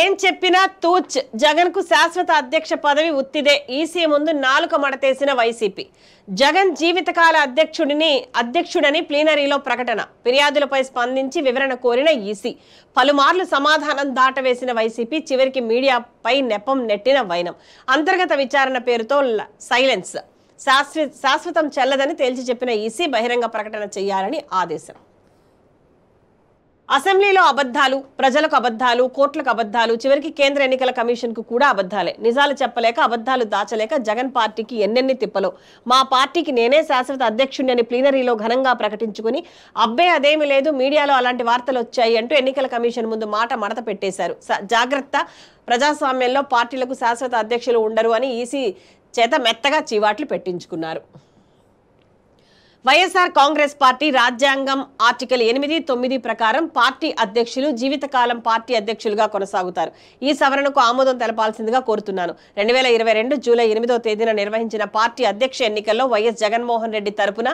ఏం చెప్పినా తూచ్ జగన్కు శాశ్వత అధ్యక్ష పదవి ఉత్తిదే ఈసీ ముందు నాలుక మడతేసిన వైసీపీ జగన్ జీవితకాల అధ్యక్షుడిని అధ్యక్షుడని ప్లీనరీలో ప్రకటన ఫిర్యాదులపై స్పందించి వివరణ కోరిన ఈసీ పలుమార్లు సమాధానం దాటవేసిన వైసీపీ చివరికి మీడియాపై నెపం నెట్టిన వైనం అంతర్గత విచారణ పేరుతో సైలెన్స్ శాశ్వతం చెల్లదని తేల్చి చెప్పిన ఈసీ బహిరంగ ప్రకటన చేయాలని ఆదేశం అసెంబ్లీలో అబద్ధాలు ప్రజలకు అబద్ధాలు కోర్టులకు అబద్ధాలు చివరికి కేంద్ర ఎన్నికల కమిషన్కు కూడా అబద్ధాలే నిజాలు చెప్పలేక అబద్ధాలు దాచలేక జగన్ పార్టీకి ఎన్నెన్ని తిప్పలు మా పార్టీకి నేనే శాశ్వత అధ్యక్షుడిని ప్లీనరీలో ఘనంగా ప్రకటించుకుని అబ్బే అదేమి లేదు మీడియాలో అలాంటి వార్తలు వచ్చాయి అంటూ ఎన్నికల కమిషన్ ముందు మాట మడత పెట్టేశారు జాగ్రత్త ప్రజాస్వామ్యంలో పార్టీలకు శాశ్వత అధ్యక్షులు ఉండరు అని ఈసీ చేత మెత్తగా చీవాట్లు పెట్టించుకున్నారు వైఎస్ఆర్ కాంగ్రెస్ పార్టీ రాజ్యాంగం ఆర్టికల్ ఎనిమిది తొమ్మిది ప్రకారం పార్టీ అధ్యక్షులు జీవితకాలం పార్టీ అధ్యక్షులుగా కొనసాగుతారు ఈ సవరణకు ఆమోదం తెలపాల్సిందిగా కోరుతున్నాను రెండు వేల ఇరవై రెండు జూలై ఎనిమిదో తేదీన నిర్వహించిన పార్టీ అధ్యక్ష ఎన్నికల్లో వైఎస్ జగన్మోహన్ రెడ్డి తరపున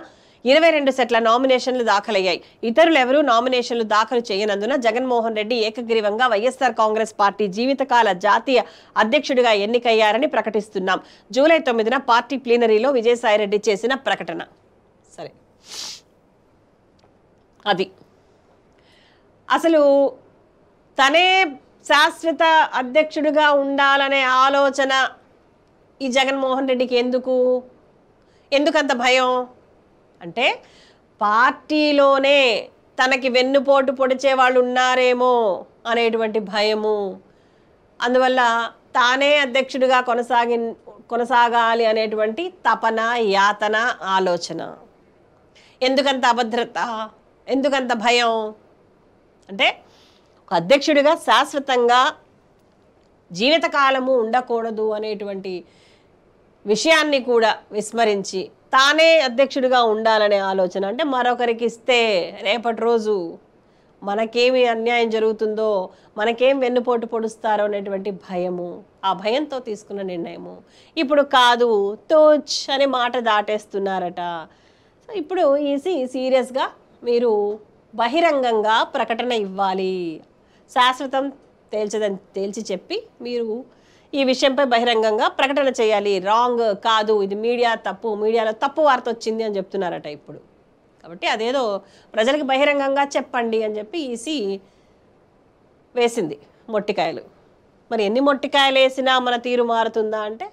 ఇరవై రెండు సెట్ల నామినేషన్లు దాఖలయ్యాయి ఇతరులెవరూ నామినేషన్లు దాఖలు చేయనందున జగన్మోహన్ రెడ్డి ఏకగ్రీవంగా వైఎస్ఆర్ కాంగ్రెస్ పార్టీ జీవితకాల జాతీయ అధ్యక్షుడిగా ఎన్నికయ్యారని ప్రకటిస్తున్నాం జూలై తొమ్మిదిన పార్టీ ప్లీనరీలో విజయసాయిరెడ్డి చేసిన ప్రకటన సరే అది అసలు తనే శాశ్వత అధ్యక్షుడిగా ఉండాలనే ఆలోచన ఈ జగన్మోహన్ రెడ్డికి ఎందుకు ఎందుకంత భయం అంటే పార్టీలోనే తనకి వెన్నుపోటు పొడిచే వాళ్ళు ఉన్నారేమో అనేటువంటి భయము అందువల్ల తానే అధ్యక్షుడిగా కొనసాగి కొనసాగాలి అనేటువంటి తపన యాతన ఆలోచన ఎందుకంత అభద్రత ఎందుకంత భయం అంటే ఒక అధ్యక్షుడిగా శాశ్వతంగా జీవితకాలము ఉండకూడదు అనేటువంటి విషయాన్ని కూడా విస్మరించి తానే అధ్యక్షుడిగా ఉండాలనే ఆలోచన అంటే మరొకరికి ఇస్తే రేపటి రోజు మనకేమి అన్యాయం జరుగుతుందో మనకేం వెన్నుపోటు పొడుస్తారో అనేటువంటి భయము ఆ భయంతో తీసుకున్న నిర్ణయము ఇప్పుడు కాదు తోచ్ అనే మాట దాటేస్తున్నారట ఇప్పుడు ఈసీ సీరియస్గా మీరు బహిరంగంగా ప్రకటన ఇవ్వాలి శాశ్వతం తేల్చదని తేల్చి చెప్పి మీరు ఈ విషయంపై బహిరంగంగా ప్రకటన చేయాలి రాంగ్ కాదు ఇది మీడియా తప్పు మీడియాలో తప్పు వార్త వచ్చింది అని చెప్తున్నారట ఇప్పుడు కాబట్టి అదేదో ప్రజలకు బహిరంగంగా చెప్పండి అని చెప్పి ఈసీ వేసింది మొట్టికాయలు మరి ఎన్ని మొట్టికాయలు వేసినా మన తీరు మారుతుందా అంటే